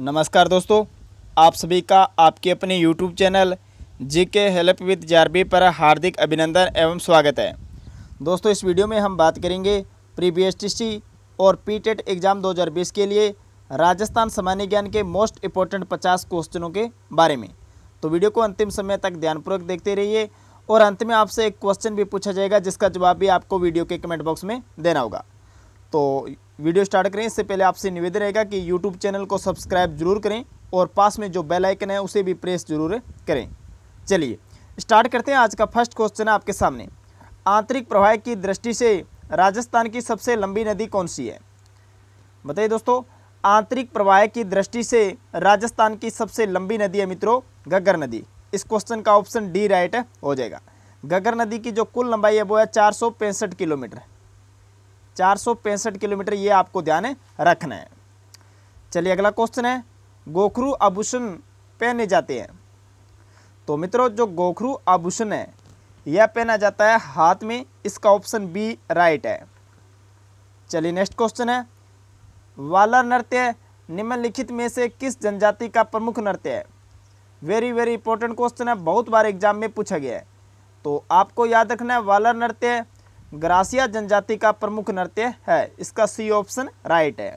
नमस्कार दोस्तों आप सभी का आपके अपने YouTube चैनल जी के हेल्प विद जारबी पर हार्दिक अभिनंदन एवं स्वागत है दोस्तों इस वीडियो में हम बात करेंगे प्री बी और पी एग्ज़ाम 2020 के लिए राजस्थान सामान्य ज्ञान के मोस्ट इंपॉर्टेंट 50 क्वेश्चनों के बारे में तो वीडियो को अंतिम समय तक ध्यानपूर्वक देखते रहिए और अंत में आपसे एक क्वेश्चन भी पूछा जाएगा जिसका जवाब भी आपको वीडियो के कमेंट बॉक्स में देना होगा तो वीडियो स्टार्ट करें इससे पहले आपसे निवेदन रहेगा कि यूट्यूब चैनल को सब्सक्राइब जरूर करें और पास में जो बेल आइकन है उसे भी प्रेस जरूर करें चलिए स्टार्ट करते हैं आज का फर्स्ट क्वेश्चन है आपके सामने आंतरिक प्रवाह की दृष्टि से राजस्थान की सबसे लंबी नदी कौन सी है बताइए दोस्तों आंतरिक प्रवाह की दृष्टि से राजस्थान की सबसे लंबी नदी है मित्रों गगर नदी इस क्वेश्चन का ऑप्शन डी राइट हो जाएगा गगर नदी की जो कुल लंबाई है वो है चार किलोमीटर चार किलोमीटर ये आपको ध्यान रखना है चलिए अगला क्वेश्चन है गोखरू आभूषण पहने जाते हैं तो मित्रों जो गोखरू आभूषण है यह पहना जाता है हाथ में इसका ऑप्शन बी राइट है चलिए नेक्स्ट क्वेश्चन है वाला नृत्य निम्नलिखित में से किस जनजाति का प्रमुख नृत्य है वेरी वेरी इंपॉर्टेंट क्वेश्चन है बहुत बार एग्जाम में पूछा गया है तो आपको याद रखना है वाला नृत्य ग्रासिया जनजाति का प्रमुख नृत्य है इसका सी ऑप्शन राइट है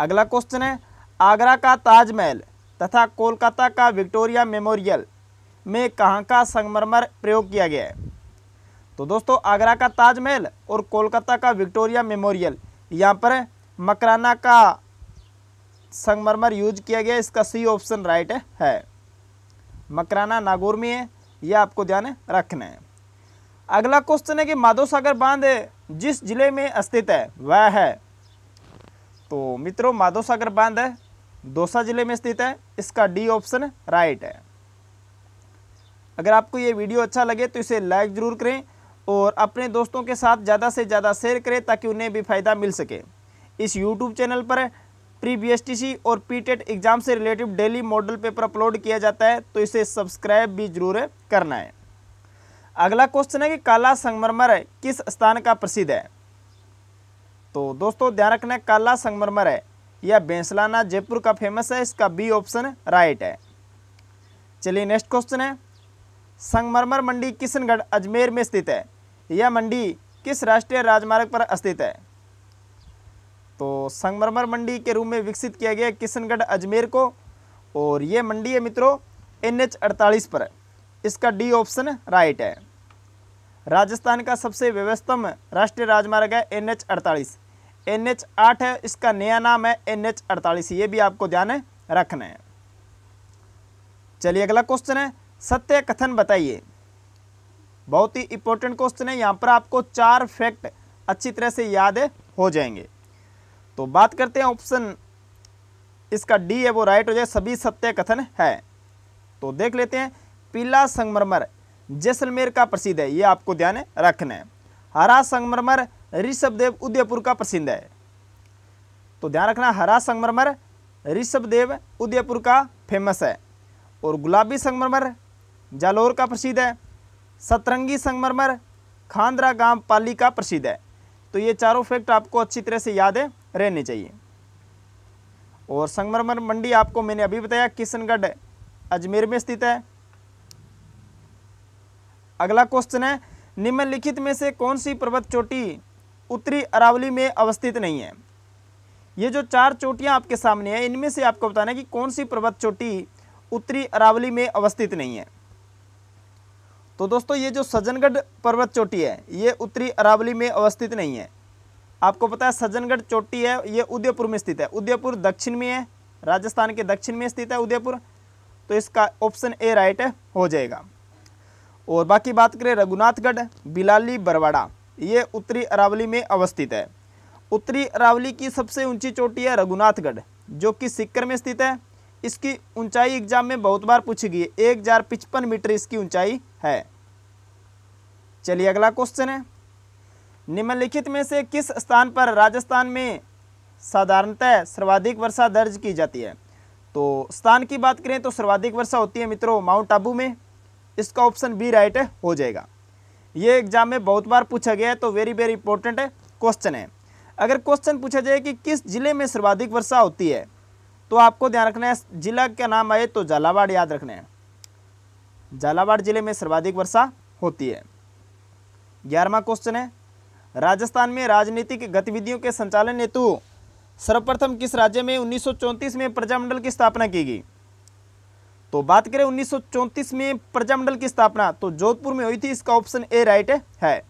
अगला क्वेश्चन है आगरा का ताजमहल तथा कोलकाता का विक्टोरिया मेमोरियल में कहाँ का संगमरमर प्रयोग किया गया है तो दोस्तों आगरा का ताजमहल और कोलकाता का विक्टोरिया मेमोरियल यहाँ पर मकराना का संगमरमर यूज किया गया इसका सी ऑप्शन राइट है मकराना नागौर में है यह आपको ध्यान रखना है अगला क्वेश्चन है कि माधव सागर बांध जिस जिले में स्थित है वह है तो मित्रों माधव सागर बांध है दौसा जिले में स्थित है इसका डी ऑप्शन राइट है अगर आपको ये वीडियो अच्छा लगे तो इसे लाइक ज़रूर करें और अपने दोस्तों के साथ ज़्यादा से ज़्यादा शेयर करें ताकि उन्हें भी फ़ायदा मिल सके इस यूट्यूब चैनल पर प्री बी और पीटेट e एग्ज़ाम से related daily model paper upload किया जाता है तो इसे सब्सक्राइब भी ज़रूर करना है अगला क्वेश्चन है कि काला संगमरमर किस स्थान का प्रसिद्ध है तो दोस्तों ध्यान रखना काला संगमरमर है यह बेंसलाना जयपुर का फेमस है इसका बी ऑप्शन राइट है चलिए नेक्स्ट क्वेश्चन है संगमरमर मंडी किशनगढ़ अजमेर में स्थित है यह मंडी किस राष्ट्रीय राजमार्ग पर स्थित है तो संगमरमर मंडी के रूप में विकसित किया गया किशनगढ़ अजमेर को और ये मंडी है मित्रों एन एच अड़तालीस पर है इसका डी ऑप्शन राइट है राजस्थान का सबसे व्यवस्थम राष्ट्रीय राजमार्ग है एन एच अड़तालीस एन एच आठ है इसका नया नाम है एन एच अड़तालीस ये भी आपको ध्यान रखना है चलिए अगला क्वेश्चन है सत्य कथन बताइए बहुत ही इंपॉर्टेंट क्वेश्चन है यहाँ पर आपको चार फैक्ट अच्छी तरह से याद हो जाएंगे तो बात करते हैं ऑप्शन इसका डी है वो राइट हो जाए सभी सत्य कथन है तो देख लेते हैं पीला संगमरमर जैसलमेर का प्रसिद्ध है ये आपको ध्यान रखना है हरा संगमरमर ऋषभदेव उदयपुर का प्रसिद्ध है तो ध्यान रखना हरा संगमरमर ऋषभदेव उदयपुर का फेमस है और गुलाबी संगमरमर जालोर का प्रसिद्ध है सतरंगी संगमरमर खांद्रा गांव पाली का प्रसिद्ध है तो ये चारों फैक्ट आपको अच्छी तरह से याद रहने चाहिए और संगमरमर मंडी आपको मैंने अभी बताया किशनगढ़ अजमेर में स्थित है अगला क्वेश्चन है निम्नलिखित में से कौन सी पर्वत चोटी उत्तरी अरावली में अवस्थित नहीं है ये जो चार चोटियां आपके सामने हैं इनमें से आपको बताना है कि कौन सी पर्वत चोटी उत्तरी अरावली में अवस्थित नहीं है तो दोस्तों ये जो सज्जनगढ़ पर्वत चोटी है ये उत्तरी अरावली में अवस्थित नहीं है आपको पता है सज्जनगढ़ चोटी है ये उदयपुर में स्थित है उदयपुर दक्षिण में है राजस्थान के दक्षिण में स्थित है उदयपुर तो इसका ऑप्शन ए राइट हो जाएगा और बाकी बात करें रघुनाथगढ़ बिलाली बरवाड़ा ये उत्तरी अरावली में अवस्थित है उत्तरी अरावली की सबसे ऊंची चोटी है रघुनाथगढ़ जो कि सिक्कर में स्थित है इसकी ऊंचाई एग्जाम में बहुत बार पूछी गई है एक हजार पिचपन मीटर इसकी ऊंचाई है चलिए अगला क्वेश्चन है निम्नलिखित में से किस स्थान पर राजस्थान में साधारणतः सर्वाधिक वर्षा दर्ज की जाती है तो स्थान की बात करें तो सर्वाधिक वर्षा होती है मित्रों माउंट आबू में इसका ऑप्शन बी राइट हो जाएगा ये एग्जाम में बहुत बार पूछा गया है तो वेरी वेरी इंपॉर्टेंट क्वेश्चन है अगर क्वेश्चन पूछा जाए कि किस जिले में सर्वाधिक वर्षा होती है तो आपको ध्यान रखना है जिला का नाम आए तो झालावाड़ याद रखना है झालावाड़ जिले में सर्वाधिक वर्षा होती है ग्यारहवा क्वेश्चन है राजस्थान में राजनीतिक गतिविधियों के संचालन हेतु सर्वप्रथम किस राज्य में उन्नीस में प्रजामंडल की स्थापना की गई तो बात करें उन्नीस में प्रजामंडल की स्थापना तो जोधपुर में हुई थी इसका ऑप्शन ए राइट है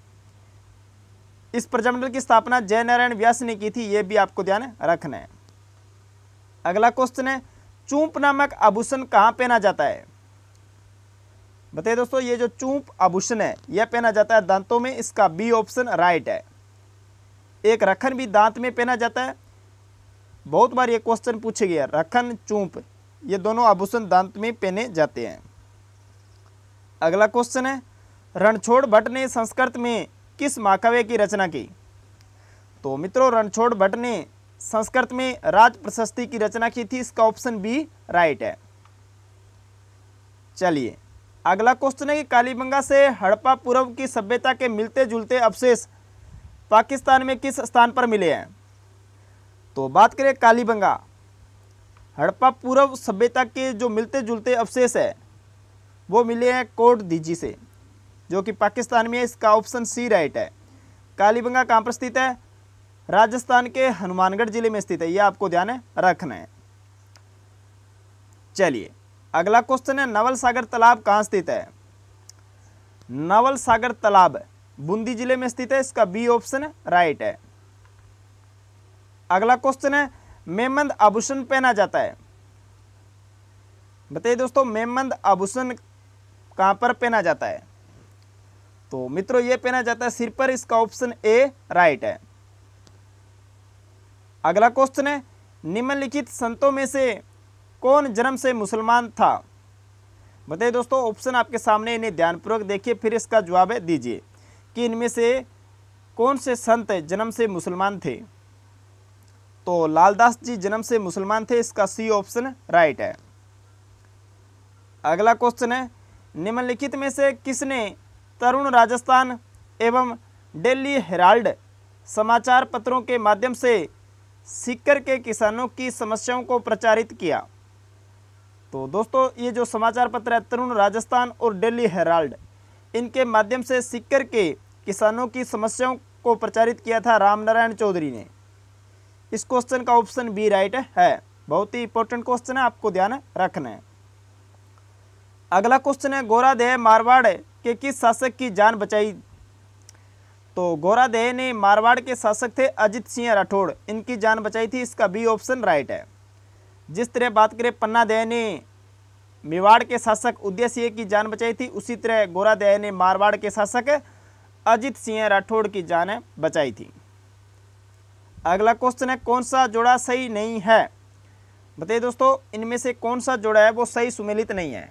इस प्रजामंडल की स्थापना जयनारायण व्यास ने की थी यह भी आपको ध्यान रखना है अगला क्वेश्चन है चूंप नामक आभूषण कहां पहना जाता है बताइए दोस्तों ये जो चूंप आभूषण है यह पहना जाता है दांतों में इसका बी ऑप्शन राइट है एक रखन भी दांत में पहना जाता है बहुत बार ये क्वेश्चन पूछे गया रखन चूंप ये दोनों आभूषण दांत में पहने जाते हैं अगला क्वेश्चन है रणछोड़ भट्ट ने संस्कृत में किस महाकाव्य की रचना की तो मित्रों रणछोड़ भट्ट ने संस्कृत में राज प्रशस्ति की रचना की थी इसका ऑप्शन बी राइट है चलिए अगला क्वेश्चन है कि कालीबंगा से हड़प्पा पूर्व की सभ्यता के मिलते जुलते अवशेष पाकिस्तान में किस स्थान पर मिले हैं तो बात करें कालीबंगा हड़प्पा पूर्व सभ्यता के जो मिलते जुलते अवशेष है वो मिले हैं कोट दीजी से जो कि पाकिस्तान में है इसका ऑप्शन सी राइट है कालीबंगा कहाँ पर स्थित है राजस्थान के हनुमानगढ़ जिले में स्थित है ये आपको ध्यान रखना है चलिए अगला क्वेश्चन है नवल सागर तालाब कहाँ स्थित है नवल सागर तालाब बूंदी जिले में स्थित है इसका बी ऑप्शन राइट है अगला क्वेश्चन है मेमंद आभूषण पहना जाता है बताइए दोस्तों मेमंद आभूषण कहाँ पर पहना जाता है तो मित्रों ये पहना जाता है सिर पर इसका ऑप्शन ए राइट है अगला क्वेश्चन है निम्नलिखित संतों में से कौन जन्म से मुसलमान था बताइए दोस्तों ऑप्शन आपके सामने इन्हें ध्यानपूर्वक देखिए फिर इसका जवाब दीजिए कि इनमें से कौन से संत जन्म से मुसलमान थे तो लालदास जी जन्म से मुसलमान थे इसका सी ऑप्शन राइट है अगला क्वेश्चन है निम्नलिखित में से किसने तरुण राजस्थान एवं डेली हेराल्ड समाचार पत्रों के माध्यम से सीकर के किसानों की समस्याओं को प्रचारित किया तो दोस्तों ये जो समाचार पत्र है तरुण राजस्थान और डेली हेराल्ड इनके माध्यम से सीकर के किसानों की समस्याओं को प्रचारित किया था रामनारायण चौधरी ने इस क्वेश्चन का ऑप्शन बी राइट है बहुत ही इंपॉर्टेंट क्वेश्चन है आपको ध्यान रखना है अगला क्वेश्चन है गोरादेह मारवाड़ के किस शासक की जान बचाई तो गोरादेह ने मारवाड़ के शासक थे अजित सिंह राठौड़ इनकी जान बचाई थी इसका बी ऑप्शन राइट है जिस तरह बात करें पन्ना देह ने मेवाड़ के शासक उदय सिंह की जान बचाई थी उसी तरह गोरादेह ने मारवाड़ के शासक अजित सिंह राठौड़ की जान बचाई थी अगला क्वेश्चन है कौन सा जोड़ा सही नहीं है बताइए दोस्तों इनमें से कौन सा जोड़ा है वो सही सुमेलित नहीं है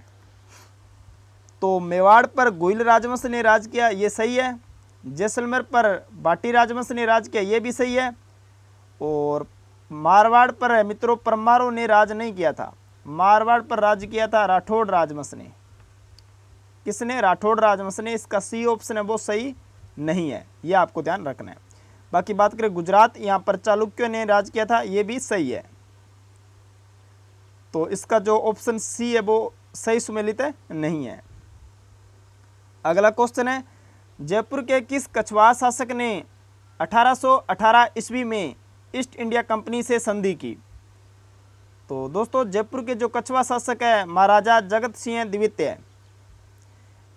तो मेवाड़ पर गोयल राजवंश ने राज किया ये सही है जैसलमेर पर बाटी राजवंश ने राज किया ये भी सही है और मारवाड़ पर मित्रों परमारों ने राज नहीं किया था मारवाड़ पर राज किया था राठौड़ राजवंश ने किसने राठौड़ राजवंश ने इसका सी ऑप्शन है वो सही नहीं है यह आपको ध्यान रखना है बाकी बात करें गुजरात यहाँ पर चालुक्यों ने राज किया था ये भी सही है तो इसका जो ऑप्शन सी है वो सही सुमेलित है नहीं है अगला क्वेश्चन है जयपुर के किस कछवा शासक ने 1818 ईस्वी में ईस्ट इंडिया कंपनी से संधि की तो दोस्तों जयपुर के जो कछवा शासक है महाराजा जगत सिंह द्वितीय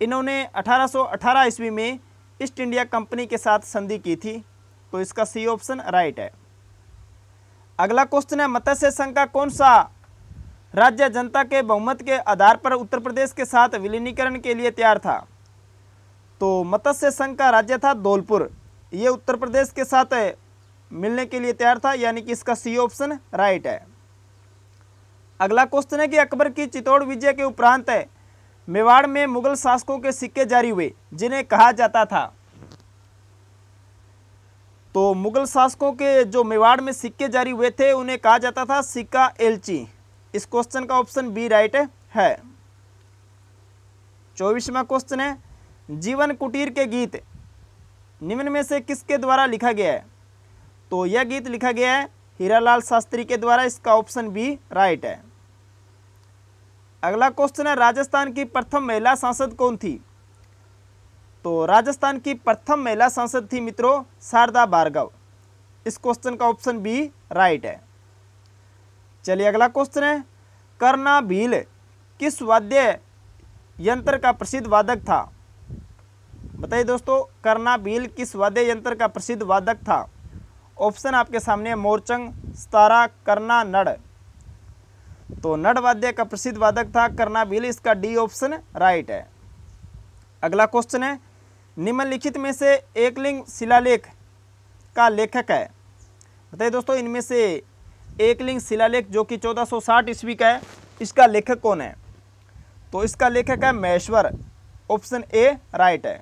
इन्होंने 1818 ईस्वी में ईस्ट इंडिया कंपनी के साथ संधि की थी तो इसका सी ऑप्शन राइट है अगला क्वेश्चन है मत्स्य संघ का कौन सा राज्य जनता के बहुमत के आधार पर उत्तर प्रदेश के साथ विलीनीकरण के लिए तैयार था तो मत्स्य संघ का राज्य था धौलपुर ये उत्तर प्रदेश के साथ मिलने के लिए तैयार था यानी कि इसका सी ऑप्शन राइट है अगला क्वेश्चन है कि अकबर की चित्तौड़ विजय के उपरांत मेवाड़ में मुगल शासकों के सिक्के जारी हुए जिन्हें कहा जाता था तो मुग़ल शासकों के जो मेवाड़ में सिक्के जारी हुए थे उन्हें कहा जाता था सिक्का एलची इस क्वेश्चन का ऑप्शन बी राइट है चौबीसवा क्वेश्चन है जीवन कुटीर के गीत निम्न में से किसके द्वारा लिखा गया है तो यह गीत लिखा गया है हीरालाल शास्त्री के द्वारा इसका ऑप्शन बी राइट है अगला क्वेश्चन है राजस्थान की प्रथम महिला सांसद कौन थी तो राजस्थान की प्रथम महिला सांसद थी मित्रों शारदा भार्गव इस क्वेश्चन का ऑप्शन बी राइट है चलिए अगला क्वेश्चन है करना भील किस वाद्य यंत्र का प्रसिद्ध वादक था बताइए दोस्तों करना भील किस वाद्य यंत्र का प्रसिद्ध वादक था ऑप्शन आपके सामने मोरचंग सतारा करना नड़ तो नड़ वाद्य का प्रसिद्ध वादक था करना भील इसका डी ऑप्शन राइट है अगला क्वेश्चन है निम्नलिखित में से एकलिंग शिलालेख का लेखक है बताइए दोस्तों इनमें से एकलिंग शिलालेख जो कि 1460 ईस्वी का है इसका लेखक कौन है तो इसका लेखक है महेश्वर ऑप्शन ए राइट है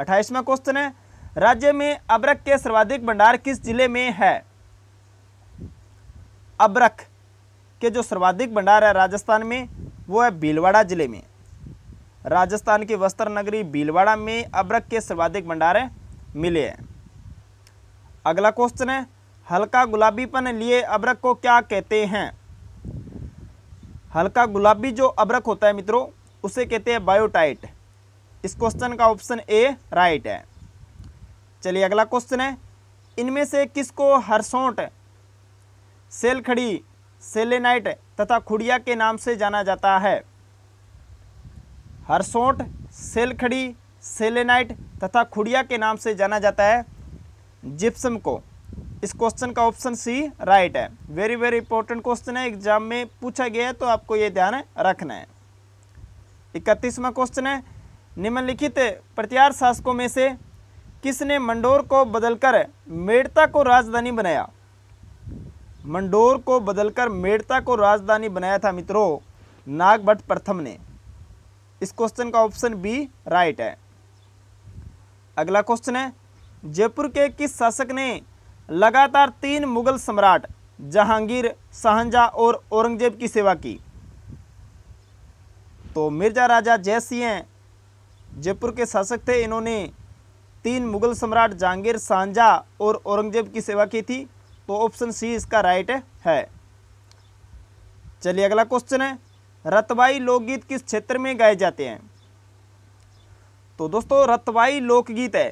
अट्ठाईसवा क्वेश्चन है राज्य में अब्रक के सर्वाधिक भंडार किस जिले में है अब्रक के जो सर्वाधिक भंडार है राजस्थान में वो है भीलवाड़ा जिले में राजस्थान की वस्त्र नगरी भीलवाड़ा में अब्रक के सर्वाधिक भंडारे मिले हैं अगला क्वेश्चन है हल्का गुलाबीपन लिए अब्रक को क्या कहते हैं हल्का गुलाबी जो अब्रक होता है मित्रों उसे कहते हैं बायोटाइट इस क्वेश्चन का ऑप्शन ए राइट है चलिए अगला क्वेश्चन है इनमें से किसको हरसोट सेलखड़ी सेलेनाइट तथा खुड़िया के नाम से जाना जाता है हरसोट सेलखड़ी सेलेनाइट तथा खुड़िया के नाम से जाना जाता है जिप्सम को इस क्वेश्चन का ऑप्शन सी राइट है वेरी वेरी इंपॉर्टेंट क्वेश्चन है एग्जाम में पूछा गया है तो आपको ये ध्यान रखना है इकतीसवा क्वेश्चन है निम्नलिखित प्रत्यार शासकों में से किसने मंडोर को बदलकर मेड़ता को राजधानी बनाया मंडोर को बदलकर मेड़ता को राजधानी बनाया था मित्रों नागभट्ट प्रथम ने इस क्वेश्चन का ऑप्शन बी राइट है अगला क्वेश्चन है जयपुर के किस शासक ने लगातार तीन मुगल सम्राट जहांगीर शाहजा और औरंगजेब की सेवा की तो मिर्जा राजा जय सिंह जयपुर के शासक थे इन्होंने तीन मुगल सम्राट जहांगीर शाहजा और औरंगजेब की सेवा की थी तो ऑप्शन सी इसका राइट है चलिए अगला क्वेश्चन है रतवाई लोकगीत किस क्षेत्र में गाए जाते हैं तो दोस्तों रतवाई लोकगीत है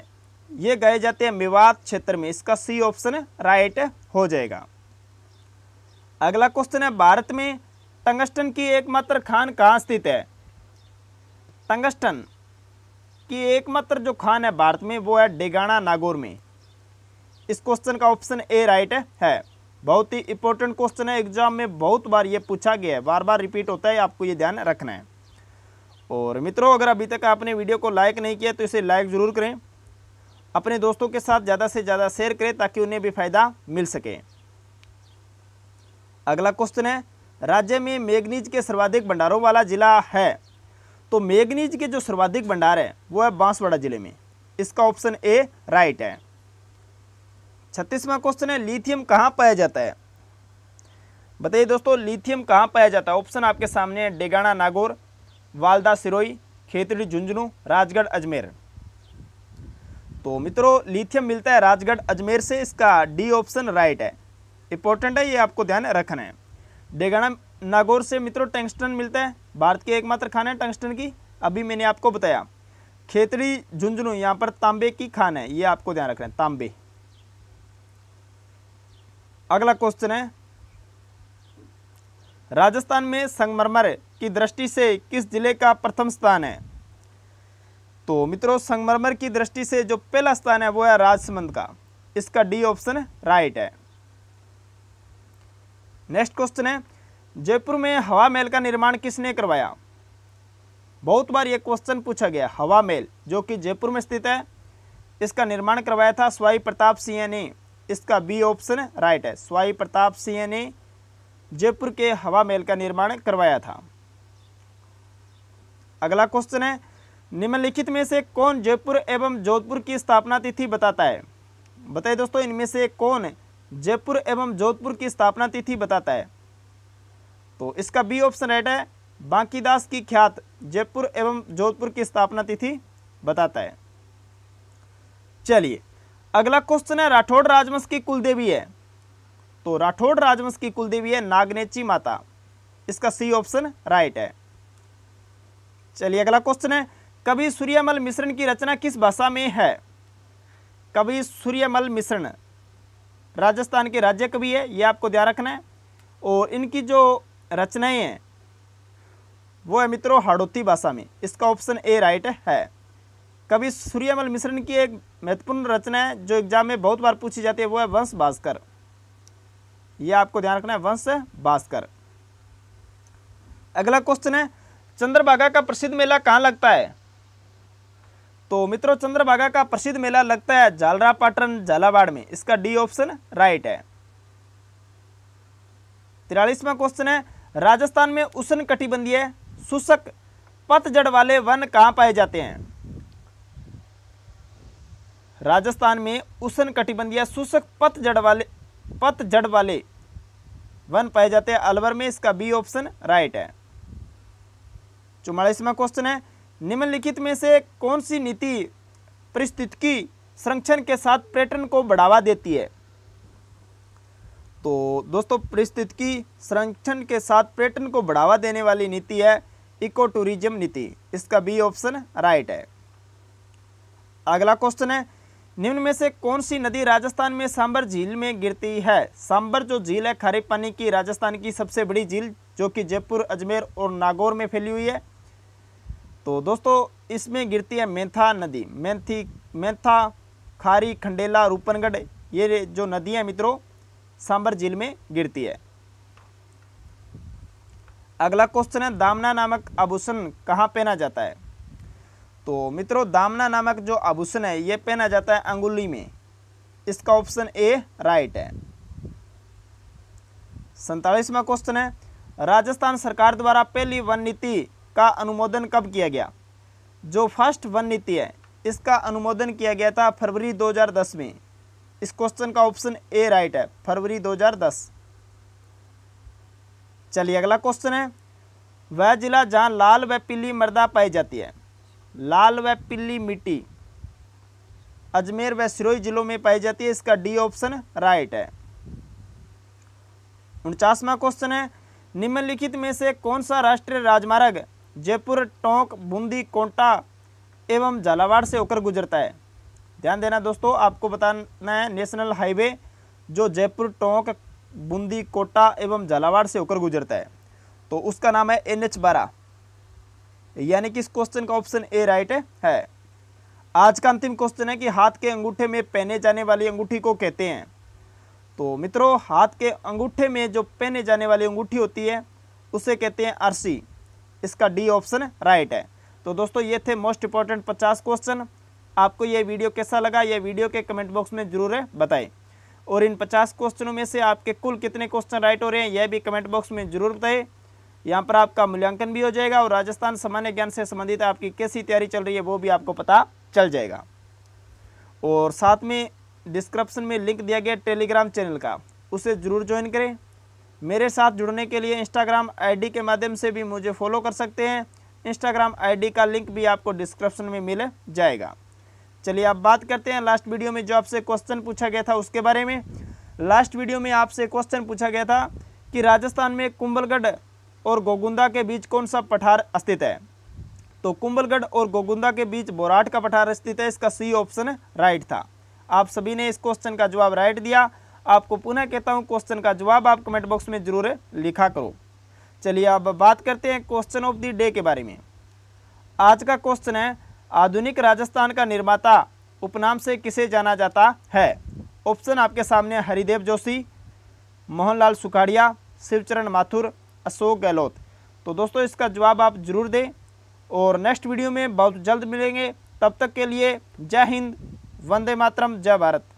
ये गाए जाते हैं मेवात क्षेत्र में इसका सी ऑप्शन राइट हो जाएगा अगला क्वेश्चन है भारत में टंगस्टन की एकमात्र खान कहाँ स्थित है टंगस्टन की एकमात्र जो खान है भारत में वो है डेगाना नागौर में इस क्वेश्चन का ऑप्शन ए राइट है बहुत ही इंपॉर्टेंट क्वेश्चन है एग्जाम में बहुत बार ये पूछा गया है बार बार रिपीट होता है आपको ये ध्यान रखना है और मित्रों अगर अभी तक आपने वीडियो को लाइक नहीं किया तो इसे लाइक ज़रूर करें अपने दोस्तों के साथ ज़्यादा से ज़्यादा शेयर करें ताकि उन्हें भी फ़ायदा मिल सके अगला क्वेश्चन है राज्य में मेघनीज के सर्वाधिक भंडारों वाला जिला है तो मेघनीज के जो सर्वाधिक भंडार है वो है बांसवाड़ा जिले में इसका ऑप्शन ए राइट है छत्तीसवां क्वेश्चन है लिथियम कहाँ पाया जाता है बताइए दोस्तों लिथियम कहाँ पाया जाता है ऑप्शन आपके सामने है डेगाना नागौर वालदा सिरोई खेतड़ी झुंझुनू राजगढ़ अजमेर तो मित्रों लिथियम मिलता है राजगढ़ अजमेर से इसका डी ऑप्शन राइट है इंपॉर्टेंट है ये आपको ध्यान रखना है डेगाना नागौर से मित्रों टंगस्टन मिलता है भारत की एकमात्र खान है टंगस्टन की अभी मैंने आपको बताया खेतड़ी झुंझुनू यहाँ पर तांबे की खान है ये आपको ध्यान रखना है तांबे अगला क्वेश्चन है राजस्थान में संगमरमर की दृष्टि से किस जिले का प्रथम स्थान है तो मित्रों संगमरमर की दृष्टि से जो पहला स्थान है वो है राजसमंद का इसका डी ऑप्शन राइट है नेक्स्ट क्वेश्चन है जयपुर में हवा महल का निर्माण किसने करवाया बहुत बार ये क्वेश्चन पूछा गया हवा महल जो कि जयपुर में स्थित है इसका निर्माण करवाया था स्वाई प्रताप सिंह ने इसका बी ऑप्शन राइट है स्वाई प्रताप सिंह ने जयपुर के हवा महल का निर्माण करवाया था अगला क्वेश्चन है निम्नलिखित में से कौन जयपुर एवं जोधपुर की स्थापना तिथि बताता है बताइए दोस्तों इनमें से कौन जयपुर एवं जोधपुर की स्थापना तिथि बताता है तो इसका बी ऑप्शन राइट है बांकीदास की ख्यात जयपुर एवं जोधपुर की स्थापना तिथि बताता है चलिए अगला क्वेश्चन है राठौड़ राजवंश की कुलदेवी है तो राठौड़ राजवंश की कुलदेवी है नागनेची माता इसका सी ऑप्शन राइट है चलिए अगला क्वेश्चन है कवि सूर्यमल मिश्रण की रचना किस भाषा में है कवि सूर्यमल मिश्रण राजस्थान के राज्य कवि है ये आपको ध्यान रखना है और इनकी जो रचनाएं हैं वो है मित्रों हाड़ोती भाषा में इसका ऑप्शन ए राइट है कवि सूर्यमल मिश्रण की एक महत्वपूर्ण रचना है जो एग्जाम में बहुत बार पूछी जाती है वो है वंश भास्कर ये आपको ध्यान रखना है वंश भास्कर अगला क्वेश्चन है चंद्रभागा का प्रसिद्ध मेला कहाँ लगता है तो मित्रों चंद्रभागा का प्रसिद्ध मेला लगता है जालरा पाटन झालावाड़ में इसका डी ऑप्शन राइट है तिरालीसवा क्वेश्चन है राजस्थान में उष्ण कटिबंधीय शुष्क पतझड़ वाले वन कहाँ पाए जाते हैं राजस्थान में उष्ण कटिबंधीय शुष्क पतझड़ वाले पतझड़ वाले वन पाए जाते हैं अलवर में इसका बी ऑप्शन राइट है चौवालीसवा क्वेश्चन है निम्नलिखित में से कौन सी नीति परिस्थितिकी संरक्षण के साथ पर्यटन को बढ़ावा देती है तो दोस्तों परिस्थितिकी संरक्षण के साथ पर्यटन को बढ़ावा देने वाली नीति है इको टूरिज्म नीति इसका बी ऑप्शन राइट है अगला क्वेश्चन है निम्न में से कौन सी नदी राजस्थान में सांबर झील में गिरती है सांबर जो झील है खारे पानी की राजस्थान की सबसे बड़ी झील जो कि जयपुर अजमेर और नागौर में फैली हुई है तो दोस्तों इसमें गिरती है मेंथा नदी मेंथी मेंथा खारी खंडेला रूपनगढ़ ये जो नदी है मित्रों सांबर झील में गिरती है अगला क्वेश्चन है दामना नामक आभूषण कहाँ पहना जाता है तो मित्रों दामना नामक जो आभूषण है ये पहना जाता है अंगुली में इसका ऑप्शन ए राइट है सैतालीसवा क्वेश्चन है राजस्थान सरकार द्वारा पहली वन नीति का अनुमोदन कब किया गया जो फर्स्ट वन नीति है इसका अनुमोदन किया गया था फरवरी 2010 में इस क्वेश्चन का ऑप्शन ए राइट है फरवरी 2010 चलिए अगला क्वेश्चन है वह जिला जहां लाल व पीली मृदा पाई जाती है लाल व पिल्ली मिट्टी अजमेर व सिरोही जिलों में पाई जाती है इसका डी ऑप्शन राइट है उनचासवा क्वेश्चन है निम्नलिखित में से कौन सा राष्ट्रीय राजमार्ग जयपुर टोंक बूंदी कोटा एवं झालावाड़ से होकर गुजरता है ध्यान देना दोस्तों आपको बताना है नेशनल हाईवे जो जयपुर टोंक बूंदी कोटा एवं झालावाड़ से होकर गुजरता है तो उसका नाम है एन एच बारह यानी कि इस क्वेश्चन का ऑप्शन ए राइट है आज का अंतिम क्वेश्चन है कि हाथ के अंगूठे में पहने जाने वाली अंगूठी को कहते हैं तो मित्रों हाथ के अंगूठे में जो पहने जाने वाली अंगूठी होती है उसे कहते हैं आरसी इसका डी ऑप्शन राइट है तो दोस्तों ये थे मोस्ट इंपॉर्टेंट पचास क्वेश्चन आपको ये वीडियो कैसा लगा ये वीडियो के कमेंट बॉक्स में ज़रूर बताएं और इन पचास क्वेश्चनों में से आपके कुल कितने क्वेश्चन राइट हो रहे हैं यह भी कमेंट बॉक्स में ज़रूर बताएं यहाँ पर आपका मूल्यांकन भी हो जाएगा और राजस्थान सामान्य ज्ञान से संबंधित आपकी कैसी तैयारी चल रही है वो भी आपको पता चल जाएगा और साथ में डिस्क्रिप्शन में लिंक दिया गया टेलीग्राम चैनल का उसे ज़रूर ज्वाइन करें मेरे साथ जुड़ने के लिए इंस्टाग्राम आईडी के माध्यम से भी मुझे फॉलो कर सकते हैं इंस्टाग्राम आईडी का लिंक भी आपको डिस्क्रिप्शन में मिल जाएगा चलिए आप बात करते हैं लास्ट वीडियो में जो आपसे क्वेश्चन पूछा गया था उसके बारे में लास्ट वीडियो में आपसे क्वेश्चन पूछा गया था कि राजस्थान में कुंभलगढ़ और गोगुंदा के बीच कौन सा पठार स्थित है तो कुंभलगढ़ और गोगुंदा के बीच बोराट का पठार स्थित है इसका सी ऑप्शन राइट था आप सभी ने इस क्वेश्चन का जवाब राइट दिया आपको पुनः कहता हूँ क्वेश्चन का जवाब आप कमेंट बॉक्स में जरूर लिखा करो चलिए अब बात करते हैं क्वेश्चन ऑफ द डे के बारे में आज का क्वेश्चन है आधुनिक राजस्थान का निर्माता उपनाम से किसे जाना जाता है ऑप्शन आपके सामने हरिदेव जोशी मोहनलाल सुखाड़िया शिवचरण माथुर अशोक गहलोत तो दोस्तों इसका जवाब आप ज़रूर दें और नेक्स्ट वीडियो में बहुत जल्द मिलेंगे तब तक के लिए जय हिंद वंदे मातरम जय भारत